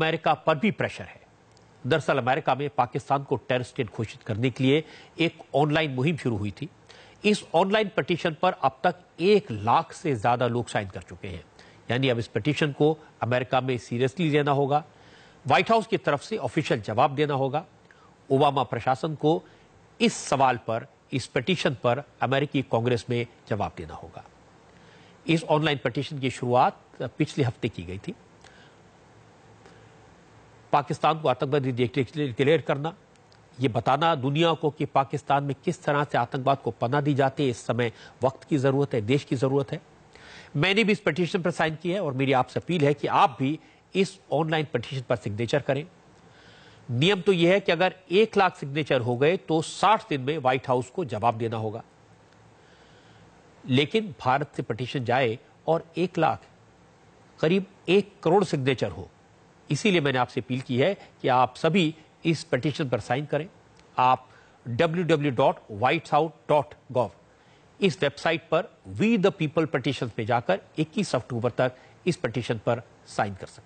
America पर भी pressure है दरअसल अमेरिका में पाकिस्तान को टेरर स्टेट घोषित करने के लिए एक ऑनलाइन मुहिम शुरू हुई थी इस ऑनलाइन पटिशन पर अब तक एक लाख से ज्यादा लोग साइन कर चुके हैं यानी अब इस पटिशन को अमेरिका में सीरियसली लेना होगा व्हाइट हाउस की तरफ से ऑफिशियल जवाब देना होगा ओबामा प्रशासन को इस सवाल पर इस पटिशन पर अमेरिकी कांग्रेस में जवाब देना होगा इस ऑनलाइन पटिशन की शुरुआत पिछले हफ्ते की गई थी पाकिस्तान को आतंकवादी डिक्लेयर करना ये बताना दुनिया को कि पाकिस्तान में किस तरह से आतंकवाद को पना दी जाती है इस समय वक्त की ज़रूरत है देश की ज़रूरत है मैंने भी इस पटिशन पर साइन किया है और मेरी आपसे अपील है कि आप भी इस ऑनलाइन पटिशन पर सिग्नेचर करें नियम तो यह है कि अगर एक लाख सिग्नेचर हो गए तो साठ दिन में व्हाइट हाउस को जवाब देना होगा लेकिन भारत से पटिशन जाए और एक लाख करीब एक करोड़ सिग्नेचर हो इसीलिए मैंने आपसे अपील की है कि आप सभी इस पटिशन पर साइन करें आप www.whitehouse.gov इस वेबसाइट पर वी द पीपल पटिशन पे जाकर 21 अक्टूबर तक इस पटिशन पर साइन कर सकते